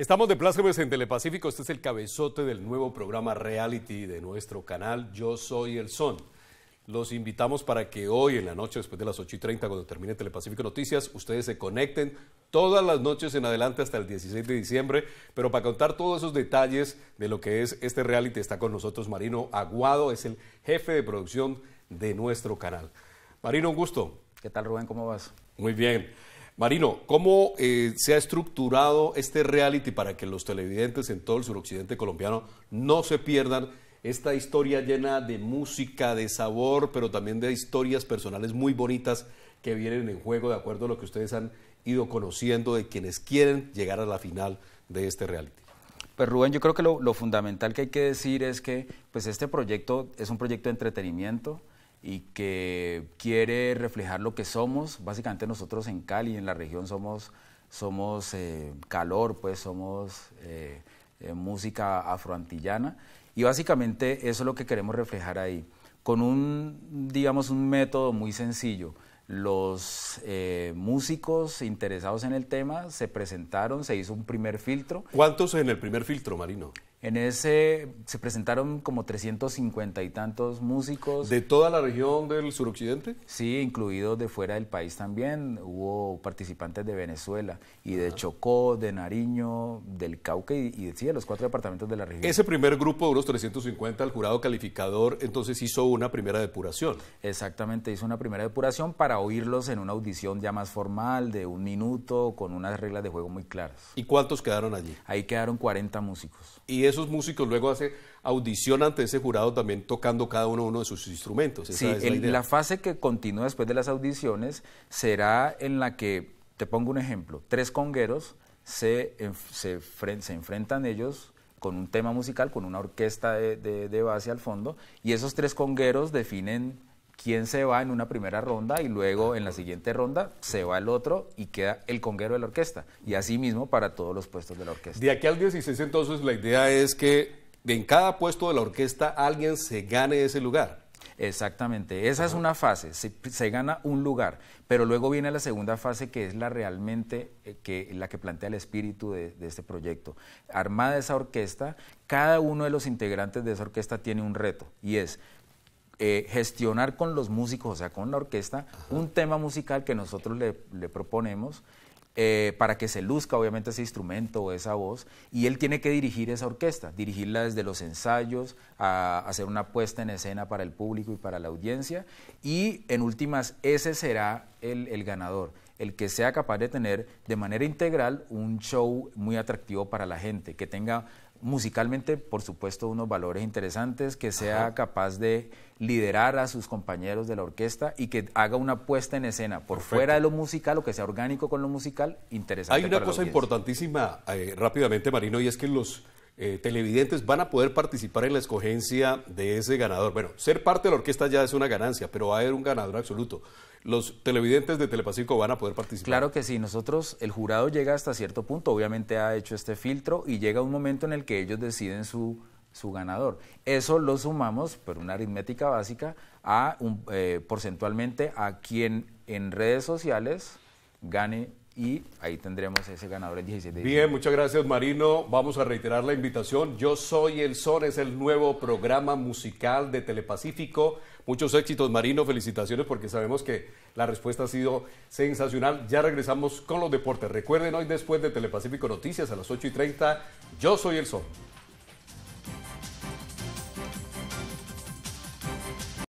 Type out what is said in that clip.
Estamos de plácemes en Telepacífico. Este es el cabezote del nuevo programa reality de nuestro canal Yo Soy el Son. Los invitamos para que hoy en la noche, después de las 8 y 30, cuando termine Telepacífico Noticias, ustedes se conecten todas las noches en adelante hasta el 16 de diciembre. Pero para contar todos esos detalles de lo que es este reality, está con nosotros Marino Aguado, es el jefe de producción de nuestro canal. Marino, un gusto. ¿Qué tal, Rubén? ¿Cómo vas? Muy bien. Marino, ¿cómo eh, se ha estructurado este reality para que los televidentes en todo el suroccidente colombiano no se pierdan esta historia llena de música, de sabor, pero también de historias personales muy bonitas que vienen en juego de acuerdo a lo que ustedes han ido conociendo de quienes quieren llegar a la final de este reality? Pues Rubén, yo creo que lo, fundamental que hay que decir es que pues este proyecto es un proyecto de entretenimiento, y que quiere reflejar lo que somos. Básicamente nosotros en Cali, en la región, somos, somos eh, calor, pues somos eh, eh, música afroantillana. Y básicamente eso es lo que queremos reflejar ahí, con un, digamos, un método muy sencillo los eh, músicos interesados en el tema se presentaron, se hizo un primer filtro. ¿Cuántos en el primer filtro, Marino? En ese se presentaron como 350 y tantos músicos. ¿De toda la región del suroccidente? Sí, incluidos de fuera del país también. Hubo participantes de Venezuela y de Chocó, de Nariño, del Cauca y, y de los cuatro departamentos de la región. Ese primer grupo de unos 350, el jurado calificador, entonces hizo una primera depuración. Exactamente, hizo una primera depuración para oírlos en una audición ya más formal, de un minuto, con unas reglas de juego muy claras. ¿Y cuántos quedaron allí? Ahí quedaron 40 músicos. ¿Y esos músicos luego hacen audición ante ese jurado también tocando cada uno uno de sus instrumentos? sí, la, fase que continúa después de las audiciones será en la que, te pongo un ejemplo, tres congueros se, se, enfrentan ellos con un tema musical, con una orquesta de, base al fondo, y esos tres congueros definen quién se va en una primera ronda y luego en la siguiente ronda se va el otro y queda el conguero de la orquesta. Y así mismo para todos los puestos de la orquesta. De aquí al 16 entonces la idea es que en cada puesto de la orquesta alguien se gane ese lugar. Exactamente, esa es una fase, se, se, gana un lugar, pero luego viene la segunda fase que es la realmente eh, que, la que plantea el espíritu de, este proyecto. Armada esa orquesta, cada uno de los integrantes de esa orquesta tiene un reto y es eh, gestionar con los músicos, o sea, con la orquesta, un tema musical que nosotros le, proponemos eh, para que se luzca, obviamente, ese instrumento o esa voz, y él tiene que dirigir esa orquesta, dirigirla desde los ensayos, a hacer una puesta en escena para el público y para la audiencia, y en últimas, ese será el, ganador, el que sea capaz de tener de manera integral un show muy atractivo para la gente, que tenga musicalmente, por supuesto, unos valores interesantes, que sea capaz de liderar a sus compañeros de la orquesta y que haga una puesta en escena por fuera de lo musical o que sea orgánico con lo musical, interesante. Hay una cosa importantísima eh, rápidamente, Marino, y es que los eh, televidentes van a poder participar en la escogencia de ese ganador. Bueno, ser parte de la orquesta ya es una ganancia, pero va a haber un ganador absoluto. ¿Los televidentes de Telepacífico van a poder participar? Claro que sí, nosotros, el jurado llega hasta cierto punto, obviamente ha hecho este filtro y llega un momento en el que ellos deciden su su ganador. Eso lo sumamos, por una aritmética básica, a un, eh, porcentualmente a quien en redes sociales gane y ahí tendremos ese ganador el 17 Bien, muchas gracias Marino. Vamos a reiterar la invitación. Yo soy El Sol es el nuevo programa musical de Telepacífico. Muchos éxitos Marino, felicitaciones porque sabemos que la respuesta ha sido sensacional. Ya regresamos con los deportes. Recuerden hoy después de Telepacífico Noticias a las 8 y 30, yo soy El Sol.